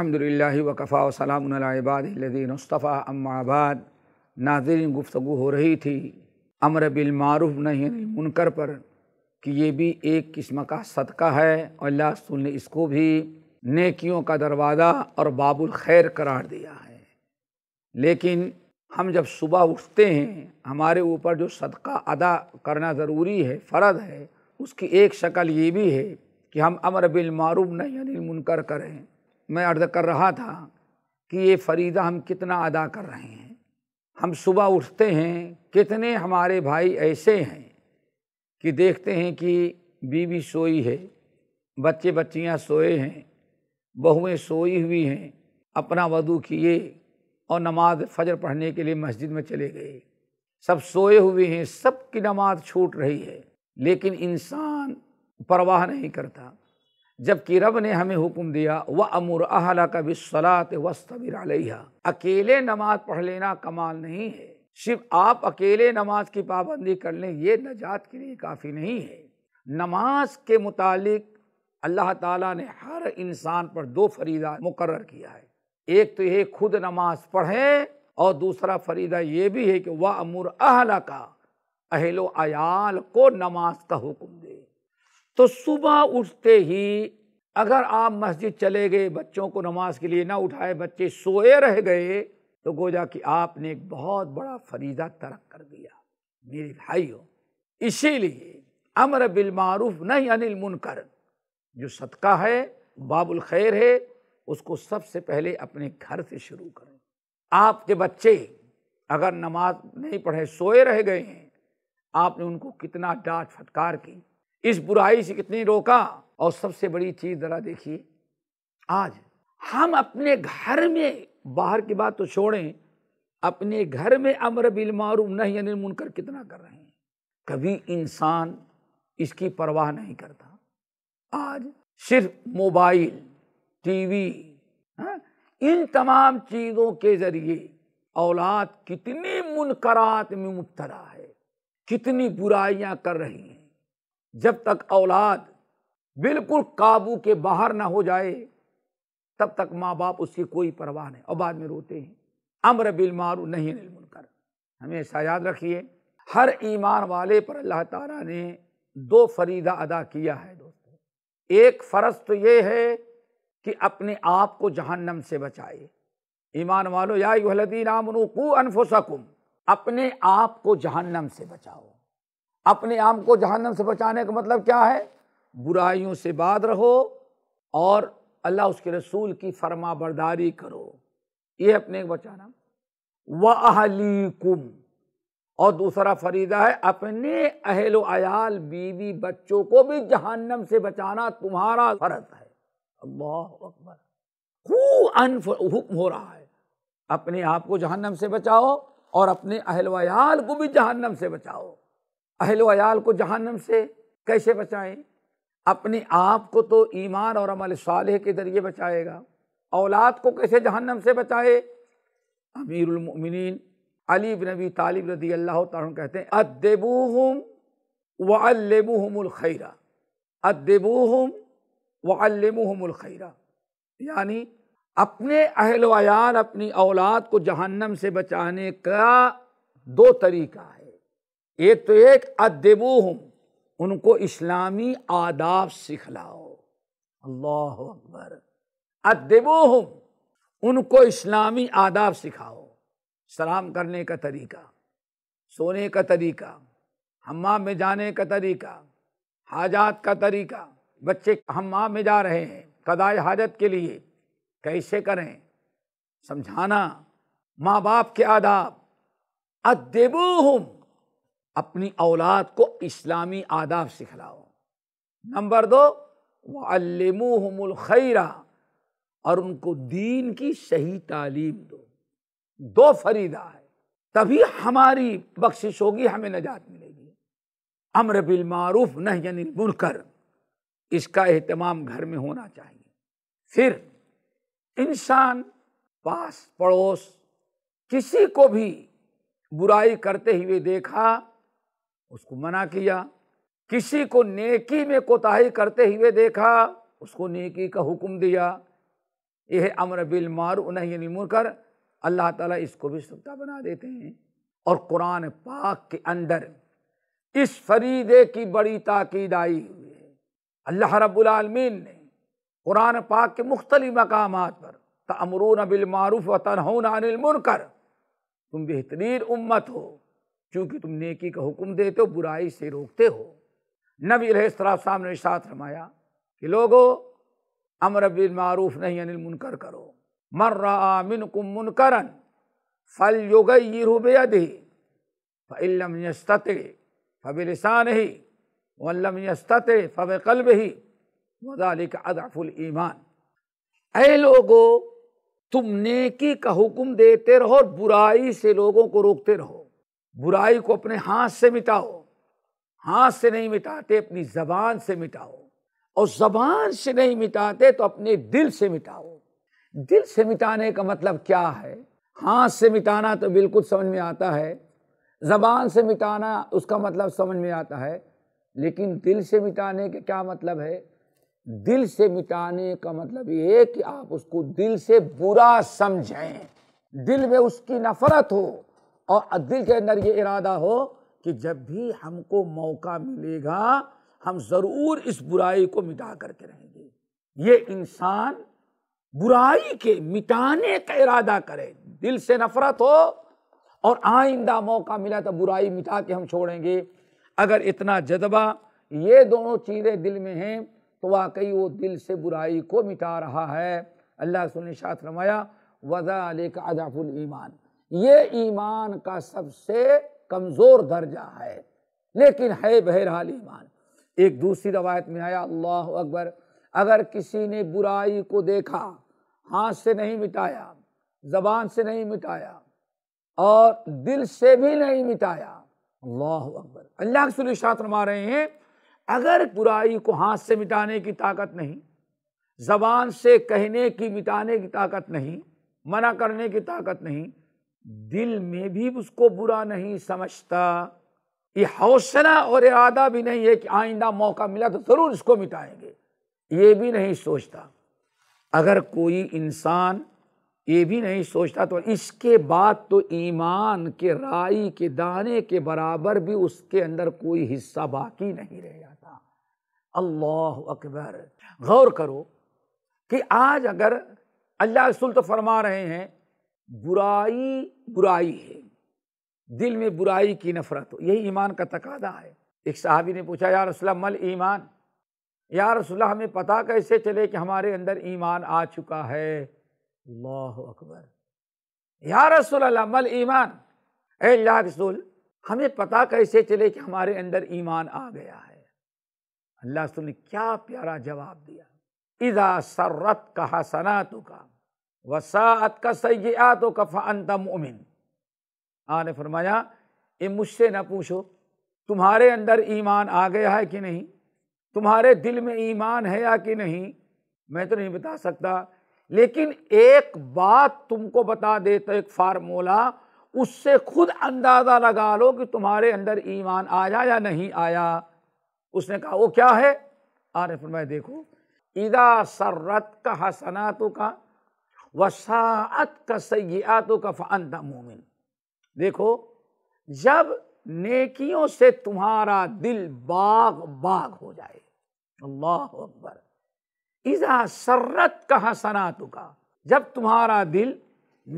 अलहमदिल्ला वकफ़ा वसलामबादीनस्तफ़ा अम्माबाद नाजरीन गुफ्तु हो रही थी अमर बिलमूफ़ नहीं मुनकर पर कि ये भी एक किस्म का सदका है और अल्लाह ने इसको भी नेकियों का दरवाज़ा और बाबुल खैर करार दिया है लेकिन हम जब सुबह उठते हैं हमारे ऊपर जो सदका अदा करना ज़रूरी है फ़र्ज है उसकी एक शक्ल ये भी है कि हम अमर बिलमूफ़ नहीं मुनकर करें मैं अर्ज कर रहा था कि ये फरीदा हम कितना अदा कर रहे हैं हम सुबह उठते हैं कितने हमारे भाई ऐसे हैं कि देखते हैं कि बीवी सोई है बच्चे बच्चियाँ सोए हैं बहुएं सोई हुई हैं अपना वधु किए और नमाज फजर पढ़ने के लिए मस्जिद में चले गए सब सोए हुए हैं सब की नमाज छूट रही है लेकिन इंसान परवाह नहीं करता जबकि रब ने हमें हुक्म दिया व अमर अहला का भी सलात अलैहा अकेले नमाज पढ़ लेना कमाल नहीं है सिर्फ आप अकेले नमाज की पाबंदी कर लें ये नजात के लिए काफ़ी नहीं है नमाज के मुतालिक अल्लाह ताला ने हर इंसान पर दो फरीदा मुकर किया है एक तो ये खुद नमाज पढ़े और दूसरा फरीदा ये भी है कि वह अमर अहला का अहलो आयाल को नमाज का हुक्म दे तो सुबह उठते ही अगर आप मस्जिद चले गए बच्चों को नमाज के लिए ना उठाए बच्चे सोए रह गए तो गोजा कि आपने एक बहुत बड़ा फरीदा तरक कर दिया मेरे भाइयों इसीलिए अमर बिलमारूफ नहीं अनिल मुनकर जो सदका है बाबुल खैर है उसको सबसे पहले अपने घर से शुरू करें आपके बच्चे अगर नमाज नहीं पढ़े सोए रह गए हैं आपने उनको कितना डांट फटकार की इस बुराई से कितनी रोका और सबसे बड़ी चीज़ ज़रा देखिए आज हम अपने घर में बाहर की बात तो छोड़ें अपने घर में अमर मारूम नहीं अनिल मुनकर कितना कर रहे हैं कभी इंसान इसकी परवाह नहीं करता आज सिर्फ मोबाइल टीवी हाँ? इन तमाम चीज़ों के ज़रिए औलाद कितनी मुनकरात में मुबतला है कितनी बुराइयां कर रही हैं जब तक औलाद बिल्कुल काबू के बाहर ना हो जाए तब तक माँ बाप उसकी कोई परवाह नहीं और बाद में रोते हैं अम्र बिल मारू नहीं मुनकर हमेशा याद रखिए हर ईमान वाले पर अल्लाह ताला ने दो फरीदा अदा किया है दोस्तों एक फ़र्ज तो ये है कि अपने आप को जहन्नम से बचाए ईमान वालो या युहलदी नामनू कु अपने आप को जहन्नम से बचाओ अपने आप को जहन्नम से बचाने का मतलब क्या है बुराइयों से बात रहो और अल्लाह उसके रसूल की फरमा बरदारी करो ये अपने बचाना वह अहली कुम और दूसरा फरीदा है अपने अहल आयाल बीवी बच्चों को भी जहन्नम से बचाना तुम्हारा फर्ज है अल्लाह अकबर खूब अनफ हुक्म हो रहा है अपने आप को जहन्नम से बचाओ और अपने अहल वयाल को भी जहन्नम से बचाओ अहल आयाल को जहन्नम से कैसे बचाएं अपने आप को तो ईमान और अमल साल के ज़रिए बचाएगा औलाद को कैसे जहन्नम से बचाए अमीरमिन अली बिन अबी तालिब रदी अल्लाह तन कहते हैं अदेबूहम व अल्लमहमुलखैरा अदेबूहम व अल्लमहमुलखैरा यानी अपने अहल वयाल अपनी औलाद को जहन्नम से बचाने का दो तरीका है एक तो एक अदबूहम उनको इस्लामी आदाब सिखलाओ अल्लाह अकबर अदबूहम उनको इस्लामी आदाब सिखाओ सलाम करने का तरीका सोने का तरीका हमाम में जाने का तरीका हाजात का तरीका बच्चे हमाम में जा रहे हैं कदाए हाजत के लिए कैसे करें समझाना माँ बाप के आदाब अदबूहम अपनी औलाद को इस्लामी आदाब सिखलाओ नंबर दो वमूहमुल खैरा और उनको दीन की सही तालीम दो दो फरीदा है तभी हमारी बख्शिश होगी हमें नजात मिलेगी अमर बिलमारूफ नह यानी बुनकर इसका अहतमाम घर में होना चाहिए फिर इंसान पास पड़ोस किसी को भी बुराई करते हुए देखा उसको मना किया किसी को नेकी में कोताही करते हुए देखा उसको नेकी का हुक्म दिया यह अमर बिल मारू नहीं मुनकर अल्लाह ताला इसको भी सुक्ता बना देते हैं और कुरान पाक के अंदर इस फरीदे की बड़ी ताकीद आई हुई है अल्लाह रब्लमीन ने कुरान पाक के मुख्तलि मकाम पर तमरून मारूफ व तनहन अनिल मुनकर तुम बेहतरीन उम्मत हो क्योंकि तुम नेकी का हुक्म देते हो बुराई से रोकते हो नबी साहब ने साथ रमाया कि लोगो अमर बिन मारूफ नहीं अनिल मुनकर करो मर रामिन कुम मुनकरन फल योग रूबेदी फ़लम यस्तते फ़बिलसान ही वल्लम यस्तते फ़ब कल्ब ही वालिक अदाफुल ईमान ए लोगो तुम नेकी का हुक्म देते रहो और बुराई से लोगों को रोकते रहो बुराई को अपने हाथ से मिटाओ हाथ से नहीं मिटाते अपनी जबान से मिटाओ और जबान से नहीं मिटाते तो अपने दिल से मिटाओ दिल से मिटाने का मतलब क्या है हाथ से मिटाना तो बिल्कुल समझ में आता है जबान से मिटाना उसका मतलब समझ में आता है लेकिन दिल से मिटाने के क्या मतलब है दिल से मिटाने का मतलब ये है कि आप उसको दिल से बुरा समझें दिल में उसकी नफरत हो और दिल के अंदर ये इरादा हो कि जब भी हमको मौका मिलेगा हम ज़रूर इस बुराई को मिटा करके रहेंगे ये इंसान बुराई के मिटाने का इरादा करे दिल से नफरत हो और आइंदा मौका मिला तो बुराई मिटा के हम छोड़ेंगे अगर इतना जज्बा ये दोनों चीज़ें दिल में हैं तो वाकई वो दिल से बुराई को मिटा रहा है अल्लाह सुनिशात रमाया वज़ा अलिक अदाफुल ईमान ये ईमान का सबसे कमज़ोर दर्जा है लेकिन है बहरहाल ईमान एक दूसरी रवायत में आया अल्लाह अकबर अगर किसी ने बुराई को देखा हाथ से नहीं मिटाया जबान से नहीं मिटाया और दिल से भी नहीं मिटाया अल्लाह अकबर अल्लाह के सुलिशात रमा रहे हैं अगर बुराई को हाथ से मिटाने की ताकत नहीं जबान से कहने की मिटाने की ताकत नहीं मना करने की ताकत नहीं दिल में भी उसको बुरा नहीं समझता ये हौसला और इरादा भी नहीं है कि आइंदा मौका मिला तो ज़रूर इसको मिटाएंगे ये भी नहीं सोचता अगर कोई इंसान ये भी नहीं सोचता तो इसके बाद तो ईमान के राई के दाने के बराबर भी उसके अंदर कोई हिस्सा बाकी नहीं रह जाता अल्लाह अकबर गौर करो कि आज अगर अल्लाह रसुल तो फरमा रहे हैं बुराई बुराई है दिल में बुराई की नफरत हो यही ईमान का तकादा है एक साहबी ने पूछा यार रसोल्ला मल ईमान यार रसोल्ला हमें पता कैसे चले कि हमारे अंदर ईमान आ चुका है अल्लाह अकबर यार रसोल्ला मल ईमान अल्लाह रसूल हमें पता कैसे चले कि हमारे अंदर ईमान आ गया है अल्लाह रसूल ने क्या प्यारा जवाब दिया इधा सर्रत कहा सना तो का वसात का आ तो कफ़ा अंता उमिन आने फरमाया ये मुझसे ना पूछो तुम्हारे अंदर ईमान आ गया है कि नहीं तुम्हारे दिल में ईमान है या कि नहीं मैं तो नहीं बता सकता लेकिन एक बात तुमको बता दे तो एक फार्मूला उससे खुद अंदाज़ा लगा लो कि तुम्हारे अंदर ईमान आया या नहीं आया उसने कहा वो क्या है आने ah, फरमाया देखो इदा सर्रत का हसना तो का वसात का सयातों का फ़ानता मोमिन देखो जब नेकियों से तुम्हारा दिल बाग बाग हो जाए अल्लाह अकबर इजा सर्रत का हसनात का जब तुम्हारा दिल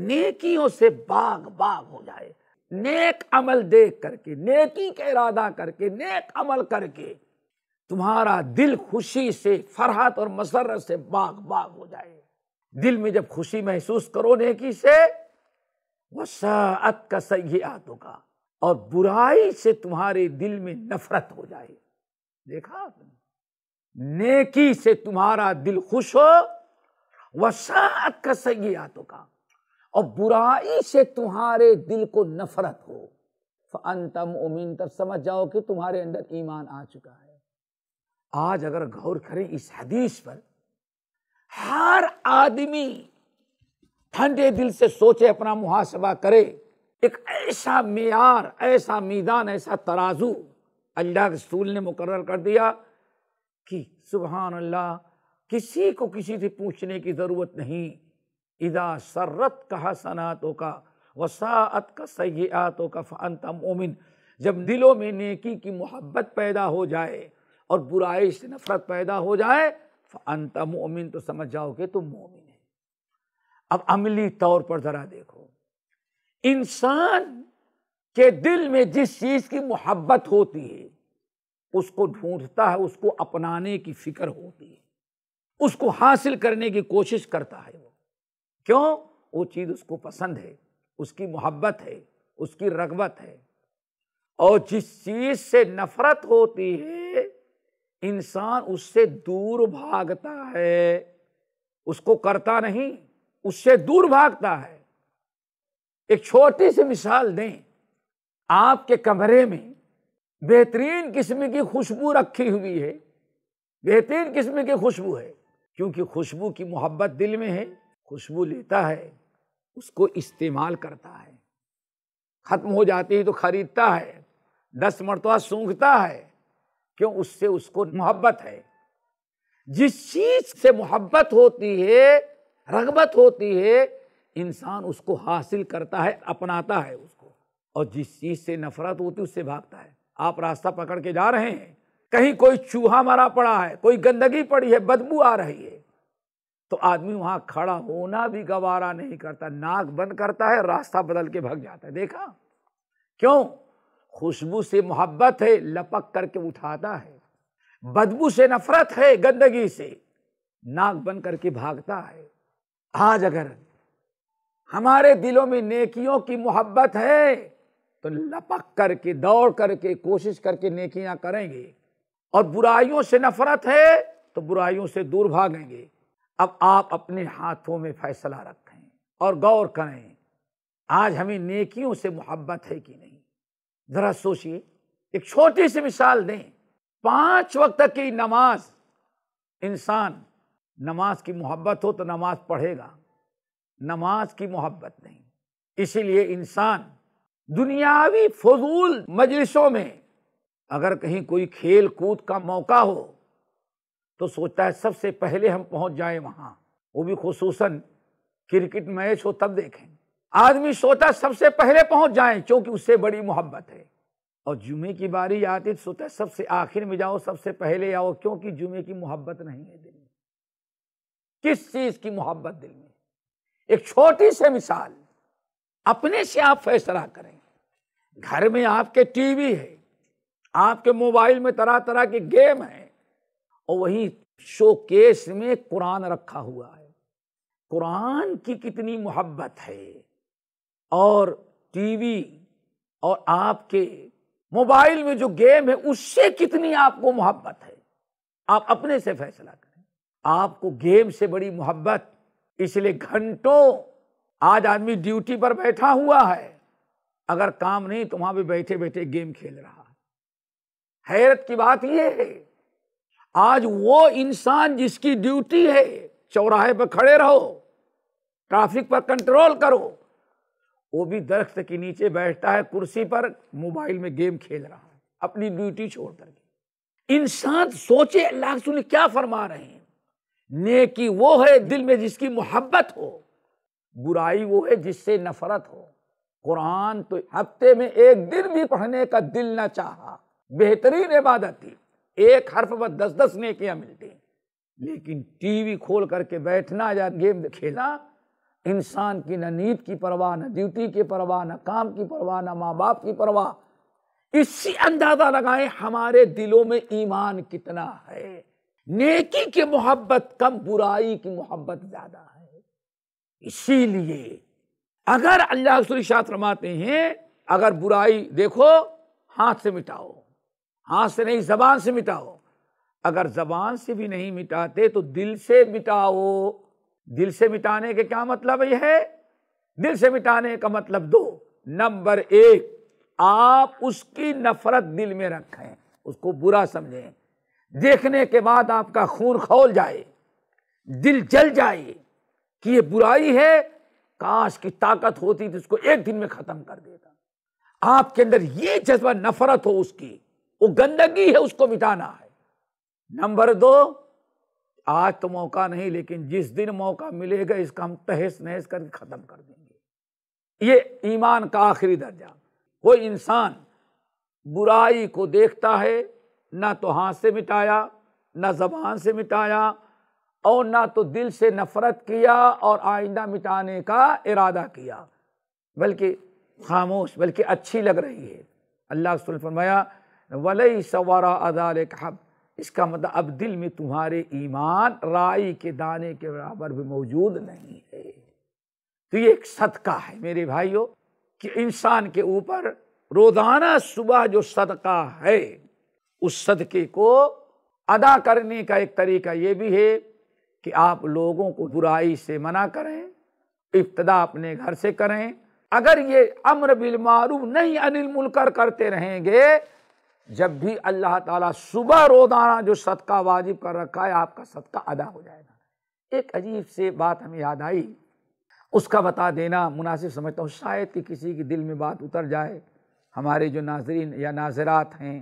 नेकियों से बाग बाग हो जाए नेक अमल देख करके नेकी का इरादा करके नेक अमल करके तुम्हारा दिल खुशी से फरहत और मसरत से बाग बाग हो जाए दिल में जब खुशी महसूस करो नेकी से वसात का सही का और बुराई से तुम्हारे दिल में नफरत हो जाए देखा आपने नेकी से तुम्हारा दिल खुश हो वसात का सही का और बुराई से तुम्हारे दिल को नफरत हो अंतम उमीन तब समझ जाओ कि तुम्हारे अंदर ईमान आ चुका है आज अगर गौर करें इस हदीस पर हर आदमी ठंडे दिल से सोचे अपना मुहासबा करे एक ऐसा मैार ऐसा मीदान ऐसा तराजू अल्लाह रसूल ने मुकर कर दिया कि सुबहान अल्लाह किसी को किसी से पूछने की ज़रूरत नहीं इदा सर्रत कहा सनातों का वसात का आतों का तम उमिन जब दिलों में नेकी की मोहब्बत पैदा हो जाए और बुराई से नफ़रत पैदा हो जाए अंत मोमिन तो समझ जाओ तुम मोमिन है अब अमली तौर पर ज़रा देखो इंसान के दिल में जिस चीज़ की मोहब्बत होती है उसको ढूंढता है उसको अपनाने की फिक्र होती है उसको हासिल करने की कोशिश करता है वो क्यों वो चीज़ उसको पसंद है उसकी मोहब्बत है उसकी रगबत है और जिस चीज़ से नफ़रत होती है इंसान उससे दूर भागता है उसको करता नहीं उससे दूर भागता है एक छोटी सी मिसाल दें आपके कमरे में बेहतरीन किस्म की खुशबू रखी हुई है बेहतरीन किस्म की खुशबू है क्योंकि खुशबू की मोहब्बत दिल में है खुशबू लेता है उसको इस्तेमाल करता है ख़त्म हो जाती है तो ख़रीदता है दस मरतबा सूंघता है क्यों उससे उसको मोहब्बत है जिस चीज से मोहब्बत होती है रगबत होती है इंसान उसको हासिल करता है अपनाता है उसको और जिस चीज से नफरत होती है उससे भागता है आप रास्ता पकड़ के जा रहे हैं कहीं कोई चूहा मरा पड़ा है कोई गंदगी पड़ी है बदबू आ रही है तो आदमी वहां खड़ा होना भी गवारा नहीं करता नाक बंद करता है रास्ता बदल के भाग जाता है देखा क्यों खुशबू से मोहब्बत है लपक करके उठाता है बदबू से नफरत है गंदगी से नाक बन करके भागता है आज अगर हमारे दिलों में नेकियों की मोहब्बत है तो लपक करके दौड़ करके कोशिश करके नेकियां करेंगे और बुराइयों से नफरत है तो बुराइयों से दूर भागेंगे अब आप अपने हाथों में फैसला रखें और गौर करें आज हमें नेकियों से मोहब्बत है कि नहीं ज़रा सोचिए एक छोटी सी मिसाल दें पांच वक्त की नमाज इंसान नमाज की मोहब्बत हो तो नमाज पढ़ेगा नमाज की मोहब्बत नहीं इसीलिए इंसान दुनियावी फजूल मजलिसों में अगर कहीं कोई खेल कूद का मौका हो तो सोचता है सबसे पहले हम पहुंच जाएं वहाँ वो भी खसूस क्रिकेट मैच हो तब देखें आदमी सोता सबसे पहले पहुंच जाए क्योंकि उससे बड़ी मोहब्बत है और जुमे की बारी आती सोता सबसे आखिर में जाओ सबसे पहले आओ क्योंकि जुमे की मोहब्बत नहीं है दिल में किस चीज की मोहब्बत दिल में एक छोटी सी मिसाल अपने से आप फैसला करें घर में आपके टीवी है आपके मोबाइल में तरह तरह के गेम है और वही शोकेस में कुरान रखा हुआ है कुरान की कितनी मोहब्बत है और टीवी और आपके मोबाइल में जो गेम है उससे कितनी आपको मोहब्बत है आप अपने से फैसला करें आपको गेम से बड़ी मोहब्बत इसलिए घंटों आज आदमी ड्यूटी पर बैठा हुआ है अगर काम नहीं तो वहां भी बैठे बैठे गेम खेल रहा है हैरत की बात यह है आज वो इंसान जिसकी ड्यूटी है चौराहे पर खड़े रहो ट्रैफिक पर कंट्रोल करो वो भी दरख्त के नीचे बैठता है कुर्सी पर मोबाइल में गेम खेल रहा है अपनी ड्यूटी छोड़ करके इंसान सोचे अल्लाह रसूल क्या फरमा रहे हैं नेकी वो है दिल में जिसकी मोहब्बत हो बुराई वो है जिससे नफरत हो कुरान तो हफ्ते में एक दिन भी पढ़ने का दिल ना चाहा बेहतरीन इबादत थी एक हर्फ पर दस दस नेकियां मिलती लेकिन टीवी खोल करके बैठना या गेम खेलना इंसान की न नीत की परवाह न ड्यूटी की परवाह न काम की परवाह न माँ बाप की परवाह इसी अंदाजा लगाएं हमारे दिलों में ईमान कितना है नेकी की मोहब्बत कम बुराई की मोहब्बत ज्यादा है इसीलिए अगर अल्लाह शास्त्र फरमाते हैं अगर बुराई देखो हाथ से मिटाओ हाथ से नहीं जबान से मिटाओ अगर जबान से भी नहीं मिटाते तो दिल से मिटाओ दिल से मिटाने के क्या मतलब यह है दिल से मिटाने का मतलब दो नंबर एक आप उसकी नफरत दिल में रखें उसको बुरा समझें देखने के बाद आपका खून खोल जाए दिल जल जाए कि ये बुराई है काश की ताकत होती तो उसको एक दिन में ख़त्म कर देता आपके अंदर ये जज्बा नफरत हो उसकी वो गंदगी है उसको मिटाना है नंबर दो आज तो मौका नहीं लेकिन जिस दिन मौका मिलेगा इसका हम तहस नहस करके ख़त्म कर देंगे ये ईमान का आखिरी दर्जा कोई इंसान बुराई को देखता है ना तो हाथ से मिटाया ना जबान से मिटाया और ना तो दिल से नफ़रत किया और आइंदा मिटाने का इरादा किया बल्कि खामोश बल्कि अच्छी लग रही है अल्लाह फरमाया वलई सवार अदाल हब इसका मतलब अब दिल में तुम्हारे ईमान राई के दाने के बराबर भी मौजूद नहीं है तो ये एक सदका है मेरे भाइयों कि इंसान के ऊपर रोजाना सुबह जो सदका है उस सदके को अदा करने का एक तरीका ये भी है कि आप लोगों को बुराई से मना करें इब्तदा अपने घर से करें अगर ये अम्र बिलमारूफ नहीं अनिल मुलकर करते रहेंगे जब भी अल्लाह ताला सुबह रोजाना जो सदका वाजिब कर रखा है आपका सदका अदा हो जाएगा एक अजीब से बात हमें याद आई उसका बता देना मुनासिब समझता हूँ शायद कि किसी के दिल में बात उतर जाए हमारे जो नाजरीन या नाजरात हैं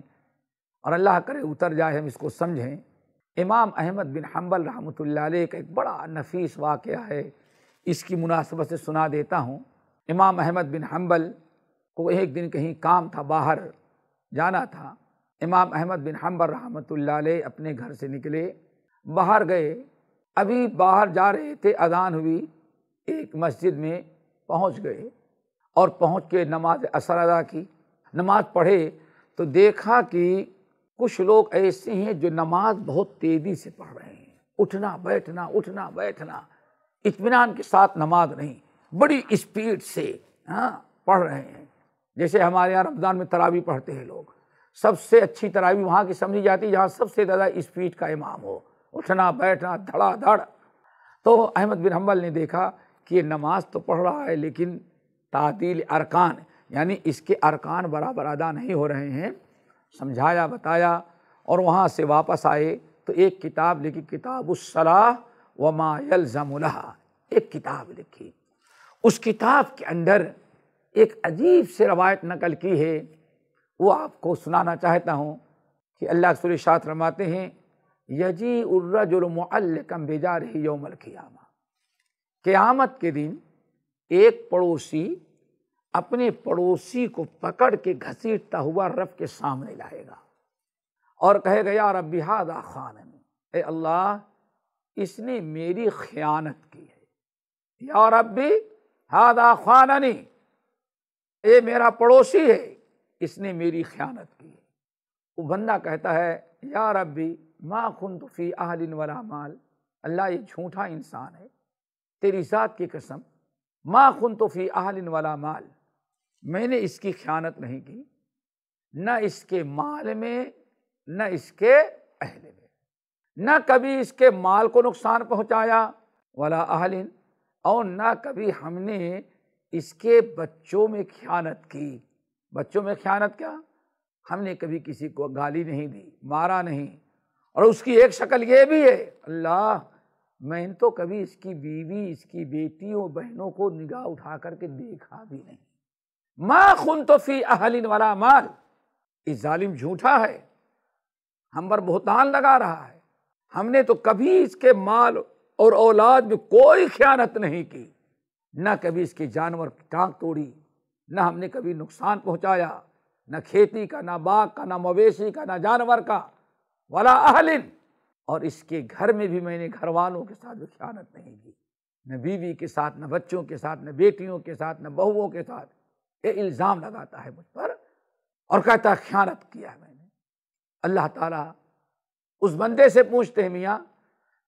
और अल्लाह करे उतर जाए हम इसको समझें इमाम अहमद बिन हम्बल रहमत का एक बड़ा नफीस वाक़ है इसकी मुनासिबत से सुना देता हूँ इमाम अहमद बिन हम्बल को एक दिन कहीं काम था बाहर जाना था इमाम अहमद बिन हम्बर रहमत अपने घर से निकले बाहर गए अभी बाहर जा रहे थे अदान हुई एक मस्जिद में पहुंच गए और पहुंच के नमाज असर अदा की नमाज पढ़े तो देखा कि कुछ लोग ऐसे हैं जो नमाज बहुत तेज़ी से पढ़ रहे हैं उठना बैठना उठना बैठना इतमान के साथ नमाज नहीं बड़ी स्पीड से हाँ पढ़ रहे हैं जैसे हमारे यहाँ रमज़ान में तरावी पढ़ते हैं लोग सबसे अच्छी तरावी वहाँ की समझी जाती है जहाँ सबसे ज़्यादा स्पीड का इमाम हो उठना बैठना धड़ा धड़ तो अहमद बिन हम्बल ने देखा कि ये नमाज तो पढ़ रहा है लेकिन तातील अरकान यानी इसके अरकान बराबर अदा नहीं हो रहे हैं समझाया बताया और वहाँ से वापस आए तो एक किताब लिखी किताब सलाह व मायल ज़मुल एक किताब लिखी उस किताब के अंदर एक अजीब से रवायत नकल की है वो आपको सुनाना चाहता हूँ कि अल्लाह रसूल शात रमाते हैं यजी उर्रजुलमकम भेजा रही योमल क़ियामा क़्यामत के दिन एक पड़ोसी अपने पड़ोसी को पकड़ के घसीटता हुआ रब के सामने लाएगा और कहेगा यार रब हादा खान अरे अल्लाह इसने मेरी ख़यानत की है या रब हादा खानी ये मेरा पड़ोसी है इसने मेरी ख्यानत की है वो बंदा कहता है या रबी माँ खुन तुफ़ी आहलिन वला माल अल्लाह ये झूठा इंसान है तेरी ज़ात की कसम माँ खुन तुफ़ी आहलिन वला माल मैंने इसकी ख्यानत नहीं की न इसके माल में न इसके अहल में न कभी इसके माल को नुकसान पहुँचाया वला आहलिन और न कभी हमने इसके बच्चों में ख्यानत की बच्चों में ख्यानत क्या हमने कभी किसी को गाली नहीं दी मारा नहीं और उसकी एक शक्ल ये भी है अल्लाह मैंने तो कभी इसकी बीवी इसकी बेटी और बहनों को निगाह उठा करके देखा भी नहीं माँ खुन तो फी अहलिन वाला माल इस जालिम झूठा है हम पर बहुतान लगा रहा है हमने तो कभी इसके माल और औलाद में कोई ख्यानत नहीं की न कभी इसके जानवर की टाँग तोड़ी न हमने कभी नुकसान पहुँचाया न खेती का ना बाग का ना मवेशी का ना जानवर का वाला अहलिन और इसके घर में भी मैंने घर वालों के साथ भी ख्यानत नहीं की न बीवी के साथ न बच्चों के साथ न बेटियों के साथ न बहुओं के साथ ये इल्ज़ाम लगाता है मुझ पर और कहता है ख्यानत किया है मैंने अल्लाह ताला उस बंदे से पूछते हैं मियाँ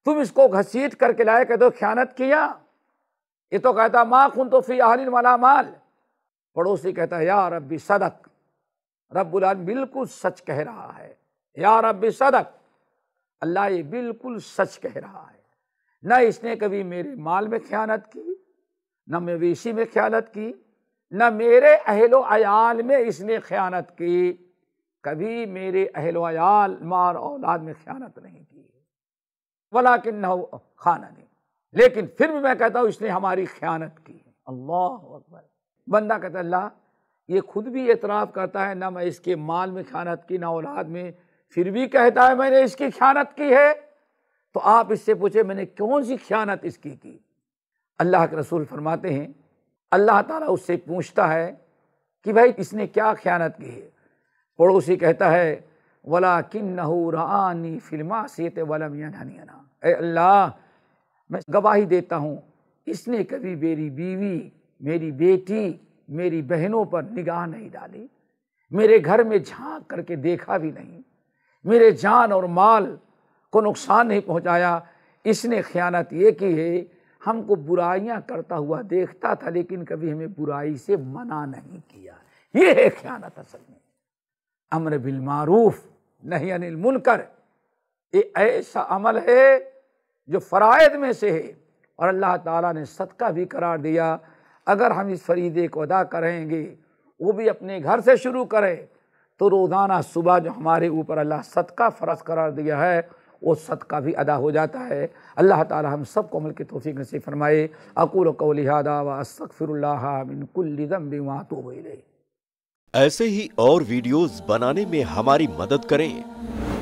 तुम इसको घसीट करके लाए कह दो ख्यानत किया ये तो कहता माँ खुन तो फी आलिन वाला माल पड़ोसी कहता है या रब्बी सदक रब्बुलान बिल्कुल सच कह रहा है या रब्बी सदक अल्लाह ये बिल्कुल सच कह रहा है न इसने कभी मेरे माल में ख्यानत की न मवेशी में ख्यानत की न मेरे अहलो अयाल में इसने ख्यानत की कभी मेरे अहलो अयाल मार औलाद में ख्यानत नहीं की वला किन्न खाना नहीं लेकिन फिर भी मैं कहता हूँ इसने हमारी ख्यानत की अल्लाह अकबर बंदा कहता अल्लाह ये खुद भी एतराफ़ करता है ना मैं इसके माल में ख्यानत की ना औलाद में फिर भी कहता है मैंने इसकी ख्यानत की है तो आप इससे पूछे मैंने कौन सी ख्यानत इसकी की अल्लाह के रसूल फरमाते हैं अल्लाह ताला उससे पूछता है कि भाई इसने क्या ख्यानत की है पड़ोसी कहता है वला किन्नहू रानी फिल्मा सीत वलम अल्लाह मैं गवाही देता हूँ इसने कभी मेरी बीवी मेरी बेटी मेरी बहनों पर निगाह नहीं डाली मेरे घर में झांक करके देखा भी नहीं मेरे जान और माल को नुकसान नहीं पहुंचाया इसने ख़यानत ये की है हमको बुराइयां करता हुआ देखता था लेकिन कभी हमें बुराई से मना नहीं किया ये है ख़यानत असल में अमर बिलमारूफ नहीं अनिल मुनकर ये ऐसा अमल है जो फ़राइद में से है और अल्लाह ताला ने सदका भी करार दिया अगर हम इस फरीदे को अदा करेंगे वो भी अपने घर से शुरू करें तो रोज़ाना सुबह जो हमारे ऊपर अल्लाह सदका फ़र्ज करार दिया है वो सदका भी अदा हो जाता है अल्लाह ताला हम सब को अमल की तोफ़ी नसीब फरमाए अकूल कौलिहादा वस्तफ़िरल्लाकुल्लम बीमातू हो ऐसे ही और वीडियोस बनाने में हमारी मदद करें